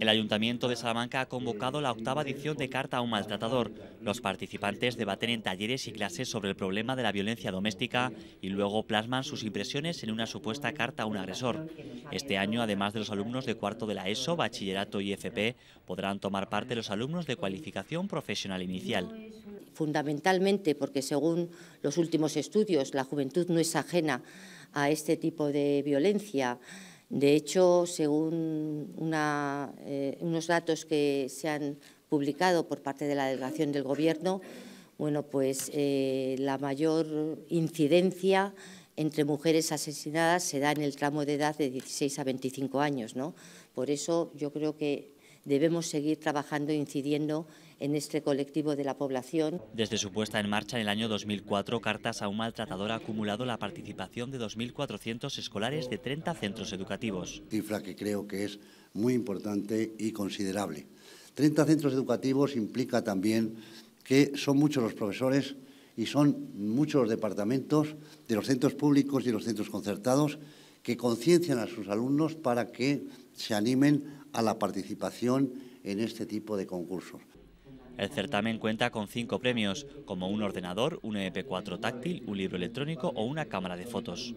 El Ayuntamiento de Salamanca ha convocado la octava edición de Carta a un maltratador. Los participantes debaten en talleres y clases sobre el problema de la violencia doméstica y luego plasman sus impresiones en una supuesta carta a un agresor. Este año, además de los alumnos de cuarto de la ESO, bachillerato y FP, podrán tomar parte los alumnos de cualificación profesional inicial. Fundamentalmente porque según los últimos estudios, la juventud no es ajena a este tipo de violencia. De hecho, según una, eh, unos datos que se han publicado por parte de la delegación del Gobierno, bueno, pues eh, la mayor incidencia entre mujeres asesinadas se da en el tramo de edad de 16 a 25 años, ¿no? Por eso yo creo que debemos seguir trabajando e incidiendo en este colectivo de la población. Desde su puesta en marcha en el año 2004, Cartas a un maltratador ha acumulado la participación de 2.400 escolares de 30 centros educativos. Cifra que creo que es muy importante y considerable. 30 centros educativos implica también que son muchos los profesores y son muchos departamentos de los centros públicos y los centros concertados que conciencian a sus alumnos para que se animen a la participación en este tipo de concursos. El certamen cuenta con cinco premios, como un ordenador, un EP4 táctil, un libro electrónico o una cámara de fotos.